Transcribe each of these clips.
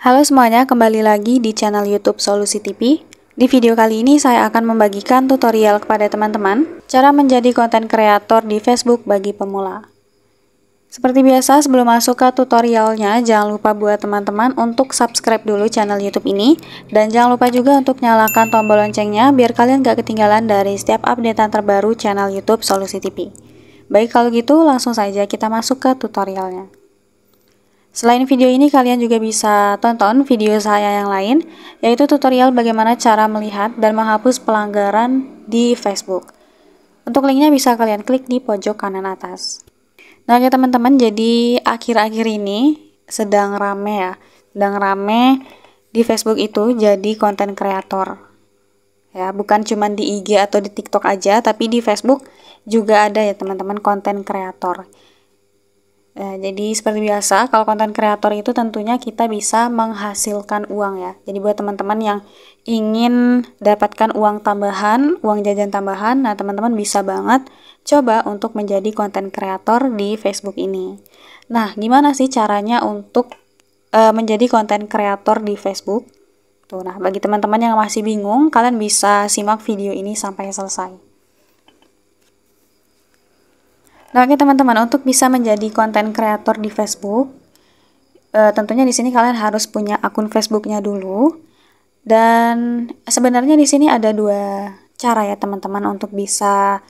Halo semuanya, kembali lagi di channel YouTube Solusi TV. Di video kali ini saya akan membagikan tutorial kepada teman-teman cara menjadi konten kreator di Facebook bagi pemula. Seperti biasa, sebelum masuk ke tutorialnya, jangan lupa buat teman-teman untuk subscribe dulu channel YouTube ini dan jangan lupa juga untuk nyalakan tombol loncengnya biar kalian gak ketinggalan dari setiap updatean terbaru channel YouTube Solusi TV. Baik kalau gitu, langsung saja kita masuk ke tutorialnya. Selain video ini, kalian juga bisa tonton video saya yang lain, yaitu tutorial bagaimana cara melihat dan menghapus pelanggaran di Facebook. Untuk linknya bisa kalian klik di pojok kanan atas. Nah oke teman-teman, jadi akhir-akhir ini sedang rame ya, sedang rame di Facebook itu jadi konten kreator. Ya, bukan cuma di IG atau di TikTok aja, tapi di Facebook juga ada ya teman-teman konten kreator. Nah, jadi seperti biasa, kalau konten kreator itu tentunya kita bisa menghasilkan uang ya. Jadi buat teman-teman yang ingin dapatkan uang tambahan, uang jajan tambahan, nah teman-teman bisa banget coba untuk menjadi konten kreator di Facebook ini. Nah, gimana sih caranya untuk uh, menjadi konten kreator di Facebook? Tuh, nah bagi teman-teman yang masih bingung, kalian bisa simak video ini sampai selesai. Nah, oke teman-teman, untuk bisa menjadi konten kreator di Facebook, e, tentunya di sini kalian harus punya akun Facebooknya dulu. Dan sebenarnya di sini ada dua cara ya teman-teman untuk bisa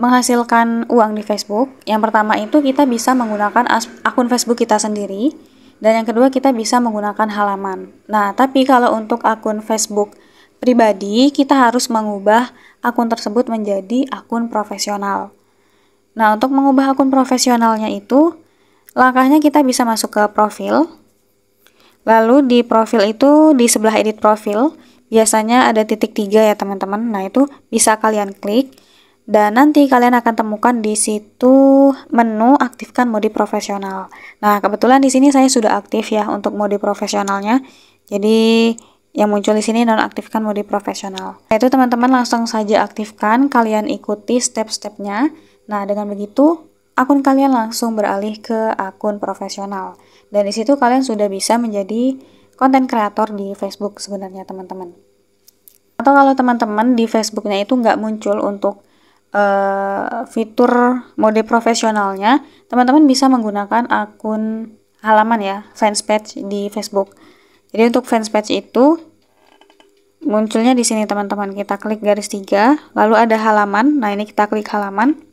menghasilkan uang di Facebook. Yang pertama itu kita bisa menggunakan akun Facebook kita sendiri dan yang kedua kita bisa menggunakan halaman. Nah, tapi kalau untuk akun Facebook pribadi, kita harus mengubah akun tersebut menjadi akun profesional. Nah, untuk mengubah akun profesionalnya itu, langkahnya kita bisa masuk ke profil. Lalu di profil itu di sebelah edit profil, biasanya ada titik tiga ya teman-teman. Nah, itu bisa kalian klik dan nanti kalian akan temukan di situ menu aktifkan mode profesional. Nah, kebetulan di sini saya sudah aktif ya untuk mode profesionalnya. Jadi yang muncul di sini nonaktifkan mode profesional. Nah, itu teman-teman langsung saja aktifkan, kalian ikuti step-stepnya. Nah, dengan begitu, akun kalian langsung beralih ke akun profesional. Dan di situ kalian sudah bisa menjadi konten kreator di Facebook sebenarnya teman-teman. Atau kalau teman-teman di Facebooknya itu nggak muncul untuk uh, fitur mode profesionalnya, teman-teman bisa menggunakan akun halaman ya, fanspage di Facebook. Jadi untuk fanspage itu munculnya di sini teman-teman. Kita klik garis tiga, lalu ada halaman. Nah, ini kita klik halaman.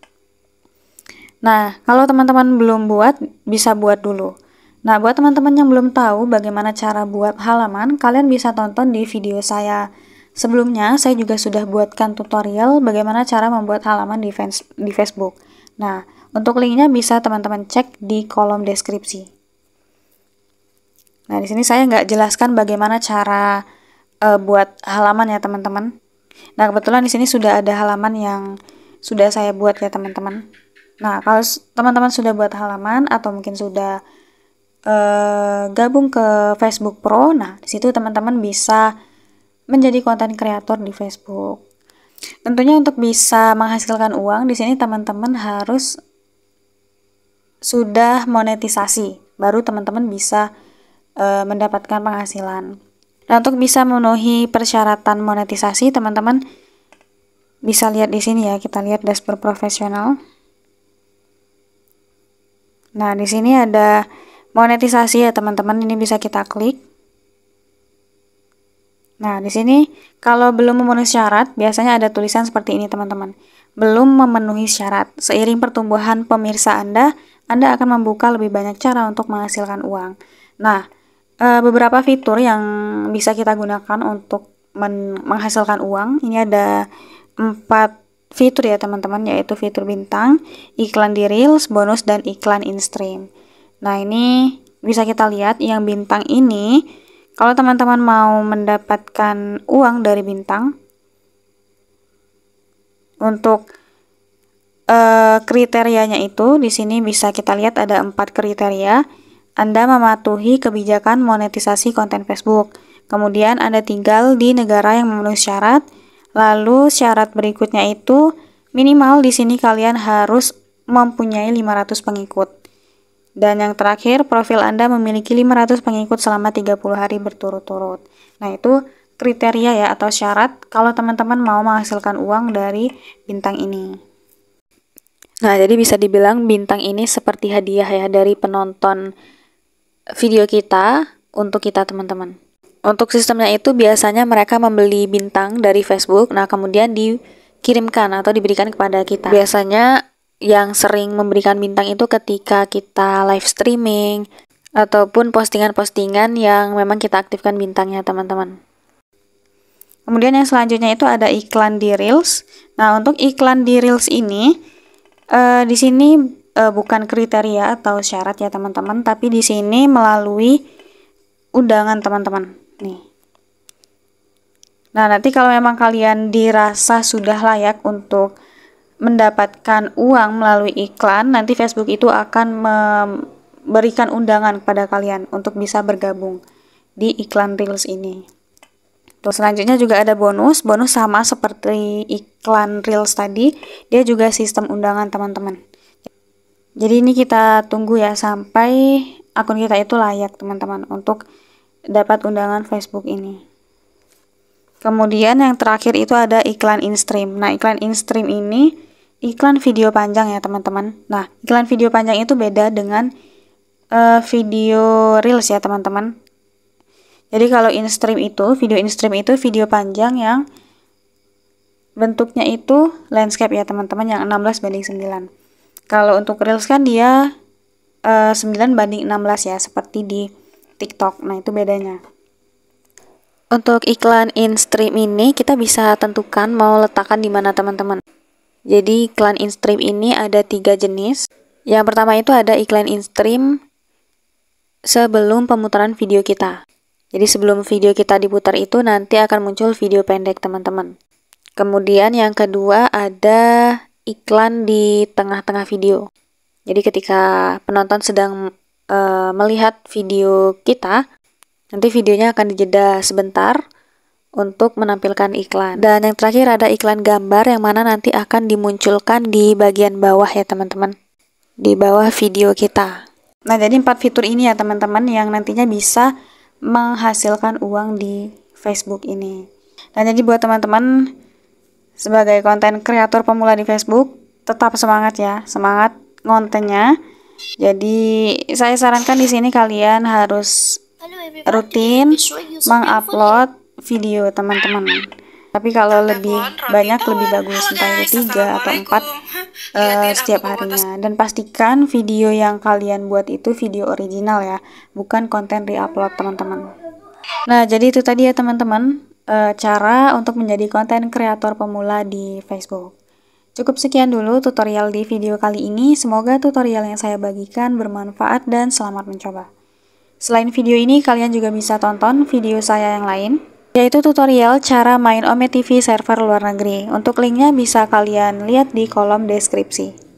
Nah, kalau teman-teman belum buat, bisa buat dulu. Nah, buat teman-teman yang belum tahu bagaimana cara buat halaman, kalian bisa tonton di video saya. Sebelumnya, saya juga sudah buatkan tutorial bagaimana cara membuat halaman di, fans, di Facebook. Nah, untuk linknya bisa teman-teman cek di kolom deskripsi. Nah, di sini saya nggak jelaskan bagaimana cara uh, buat halaman ya, teman-teman. Nah, kebetulan di sini sudah ada halaman yang sudah saya buat ya, teman-teman. Nah, kalau teman-teman sudah buat halaman atau mungkin sudah uh, gabung ke Facebook Pro, nah di situ teman-teman bisa menjadi konten kreator di Facebook. Tentunya untuk bisa menghasilkan uang di sini teman-teman harus sudah monetisasi, baru teman-teman bisa uh, mendapatkan penghasilan. Nah, untuk bisa memenuhi persyaratan monetisasi, teman-teman bisa lihat di sini ya, kita lihat dashboard profesional. Nah, di sini ada monetisasi ya teman-teman. Ini bisa kita klik. Nah, di sini kalau belum memenuhi syarat, biasanya ada tulisan seperti ini teman-teman. Belum memenuhi syarat. Seiring pertumbuhan pemirsa Anda, Anda akan membuka lebih banyak cara untuk menghasilkan uang. Nah, eh, beberapa fitur yang bisa kita gunakan untuk menghasilkan uang. Ini ada empat fitur ya teman-teman yaitu fitur bintang, iklan di Reels, bonus dan iklan in-stream. Nah, ini bisa kita lihat yang bintang ini kalau teman-teman mau mendapatkan uang dari bintang untuk uh, kriterianya itu di sini bisa kita lihat ada empat kriteria. Anda mematuhi kebijakan monetisasi konten Facebook. Kemudian Anda tinggal di negara yang memenuhi syarat Lalu syarat berikutnya itu minimal di sini kalian harus mempunyai 500 pengikut. Dan yang terakhir, profil Anda memiliki 500 pengikut selama 30 hari berturut-turut. Nah, itu kriteria ya atau syarat kalau teman-teman mau menghasilkan uang dari bintang ini. Nah, jadi bisa dibilang bintang ini seperti hadiah ya dari penonton video kita untuk kita teman-teman. Untuk sistemnya itu biasanya mereka membeli bintang dari Facebook, nah kemudian dikirimkan atau diberikan kepada kita. Biasanya yang sering memberikan bintang itu ketika kita live streaming ataupun postingan-postingan yang memang kita aktifkan bintangnya teman-teman. Kemudian yang selanjutnya itu ada iklan di Reels. Nah untuk iklan di Reels ini, uh, di sini uh, bukan kriteria atau syarat ya teman-teman, tapi di sini melalui undangan teman-teman nih. Nah, nanti kalau memang kalian dirasa sudah layak untuk mendapatkan uang melalui iklan, nanti Facebook itu akan memberikan undangan kepada kalian untuk bisa bergabung di iklan Reels ini. Terus selanjutnya juga ada bonus, bonus sama seperti iklan Reels tadi, dia juga sistem undangan teman-teman. Jadi ini kita tunggu ya sampai akun kita itu layak teman-teman untuk dapat undangan Facebook ini. Kemudian yang terakhir itu ada iklan InStream. Nah, iklan InStream ini iklan video panjang ya, teman-teman. Nah, iklan video panjang itu beda dengan uh, video Reels ya, teman-teman. Jadi kalau InStream itu, video InStream itu video panjang yang bentuknya itu landscape ya, teman-teman, yang 16 banding 9. Kalau untuk Reels kan dia uh, eh, 9 banding 16 ya, seperti di TikTok. Nah, itu bedanya. Untuk iklan in-stream ini kita bisa tentukan mau letakkan di mana teman-teman. Jadi iklan in-stream ini ada tiga jenis. Yang pertama itu ada iklan in-stream sebelum pemutaran video kita. Jadi sebelum video kita diputar itu nanti akan muncul video pendek teman-teman. Kemudian yang kedua ada iklan di tengah-tengah video. Jadi ketika penonton sedang Eh, melihat video kita, nanti videonya akan dijeda sebentar untuk menampilkan iklan. Dan yang terakhir ada iklan gambar yang mana nanti akan dimunculkan di bagian bawah ya teman-teman. Di bawah video kita. Nah, jadi empat fitur ini ya teman-teman yang nantinya bisa menghasilkan uang di Facebook ini. Dan nah, jadi buat teman-teman sebagai konten kreator pemula di Facebook, tetap semangat ya, semangat kontennya. Jadi saya sarankan di sini kalian harus rutin mengupload ya. video teman-teman. Tapi kalau lebih banyak lebih bagus entah itu tiga atau empat uh, setiap harinya. Dan pastikan video yang kalian buat itu video original ya, bukan konten reupload teman-teman. Nah jadi itu tadi ya teman-teman uh, cara untuk menjadi konten kreator pemula di Facebook. Cukup sekian dulu tutorial di video kali ini, semoga tutorial yang saya bagikan bermanfaat dan selamat mencoba. Selain video ini, kalian juga bisa tonton video saya yang lain, yaitu tutorial cara main Ome TV server luar negeri. Untuk linknya bisa kalian lihat di kolom deskripsi.